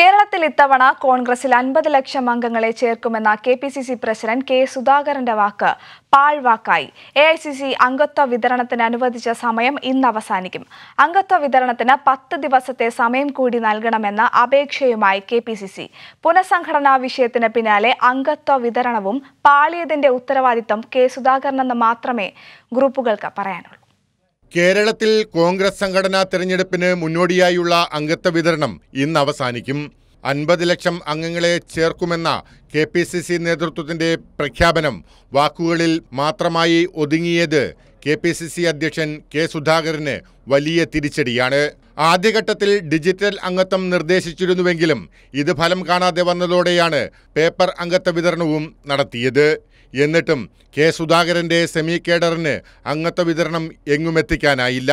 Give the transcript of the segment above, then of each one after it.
കേരളത്തിൽ ഇത്തവണ കോൺഗ്രസിൽ അൻപത് ലക്ഷം അംഗങ്ങളെ ചേർക്കുമെന്ന K P C C president K സുധാകരന്റെ വാക്ക് പാഴ്വാക്കായി എ ഐ സി സി അംഗത്വ വിതരണത്തിന് അനുവദിച്ച സമയം ഇന്ന് അവസാനിക്കും അംഗത്വ വിതരണത്തിന് പത്ത് ദിവസത്തെ സമയം കൂടി നൽകണമെന്ന അപേക്ഷയുമായി കെ പി സി സി പുനഃസംഘടനാ വിഷയത്തിന് പിന്നാലെ അംഗത്വ വിതരണവും പാളിയതിന്റെ ഉത്തരവാദിത്വം കെ സുധാകരനെന്ന് മാത്രമേ ഗ്രൂപ്പുകൾക്ക് പറയാനുള്ളൂ കേരളത്തിൽ കോൺഗ്രസ് സംഘടനാ തെരഞ്ഞെടുപ്പിന് മുന്നോടിയായുള്ള അംഗത്വ വിതരണം ഇന്ന് അവസാനിക്കും അൻപത് ലക്ഷം അംഗങ്ങളെ ചേർക്കുമെന്ന കെ പി സി സി നേതൃത്വത്തിന്റെ പ്രഖ്യാപനം വാക്കുകളിൽ മാത്രമായി ഒതുങ്ങിയത് കെ പി സി സി അധ്യക്ഷൻ കെ സുധാകരന് വലിയ തിരിച്ചടിയാണ് ആദ്യഘട്ടത്തിൽ ഡിജിറ്റൽ അംഗത്വം നിർദ്ദേശിച്ചിരുന്നുവെങ്കിലും ഇത് ഫലം കാണാതെ വന്നതോടെയാണ് പേപ്പർ അംഗത്വ വിതരണവും നടത്തിയത് എന്നിട്ടും കെ സുധാകരൻ്റെ സെമി കേഡറിന് അംഗത്വ വിതരണം എങ്ങുമെത്തിക്കാനായില്ല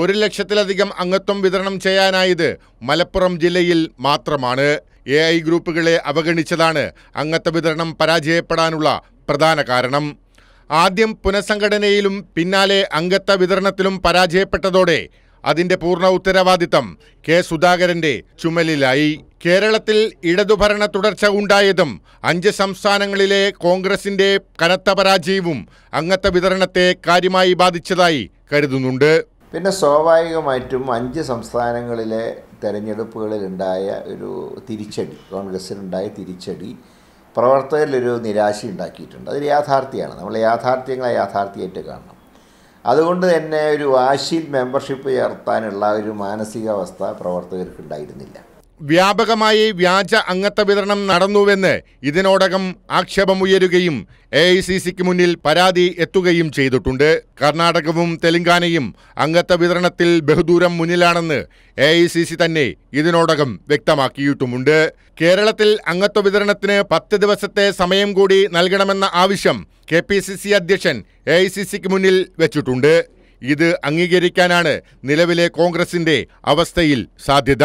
ഒരു ലക്ഷത്തിലധികം അംഗത്വം വിതരണം ചെയ്യാനായത് മലപ്പുറം ജില്ലയിൽ മാത്രമാണ് എ ഐ ഗ്രൂപ്പുകളെ അവഗണിച്ചതാണ് അംഗത്വ വിതരണം പരാജയപ്പെടാനുള്ള പ്രധാന കാരണം ആദ്യം പുനഃസംഘടനയിലും പിന്നാലെ അംഗത്വ വിതരണത്തിലും പരാജയപ്പെട്ടതോടെ അതിന്റെ പൂർണ്ണ ഉത്തരവാദിത്തം കെ സുധാകരന്റെ ചുമലിലായി കേരളത്തിൽ ഇടതുഭരണ തുടർച്ച ഉണ്ടായതും അഞ്ച് സംസ്ഥാനങ്ങളിലെ കോൺഗ്രസിന്റെ കനത്ത പരാജയവും അംഗത്വ വിതരണത്തെ കാര്യമായി ബാധിച്ചതായി കരുതുന്നുണ്ട് പിന്നെ സ്വാഭാവികമായിട്ടും അഞ്ച് സംസ്ഥാനങ്ങളിലെ തെരഞ്ഞെടുപ്പുകളിലുണ്ടായ ഒരു തിരിച്ചടി കോൺഗ്രസ്സിനുണ്ടായ തിരിച്ചടി പ്രവർത്തകരിലൊരു നിരാശ ഉണ്ടാക്കിയിട്ടുണ്ട് അതൊരു യാഥാർത്ഥ്യമാണ് നമ്മൾ യാഥാർത്ഥ്യങ്ങളെ യാഥാർത്ഥ്യമായിട്ട് കാണണം അതുകൊണ്ട് തന്നെ ഒരു വാശിയിൽ മെമ്പർഷിപ്പ് ചേർത്താനുള്ള ഒരു മാനസികാവസ്ഥ പ്രവർത്തകർക്കുണ്ടായിരുന്നില്ല വ്യാപകമായി വ്യാജ അംഗത്വ വിതരണം നടന്നുവെന്ന് ഇതിനോടകം ആക്ഷേപമുയരുകയും എ ഐ സി സിക്ക് മുന്നിൽ പരാതി എത്തുകയും ചെയ്തിട്ടുണ്ട് കർണാടകവും തെലങ്കാനയും അംഗത്വ വിതരണത്തിൽ ബഹുദൂരം മുന്നിലാണെന്ന് എ ഐ സി സി തന്നെ ഇതിനോടകം വ്യക്തമാക്കിയിട്ടുമുണ്ട് കേരളത്തിൽ അംഗത്വ വിതരണത്തിന് പത്ത് ദിവസത്തെ സമയം കൂടി നൽകണമെന്ന ആവശ്യം കെ പി സി സി അധ്യക്ഷൻ എ ഐ സി സിക്ക് മുന്നിൽ വെച്ചിട്ടുണ്ട് ഇത് അംഗീകരിക്കാനാണ് നിലവിലെ കോൺഗ്രസിന്റെ അവസ്ഥയിൽ സാധ്യത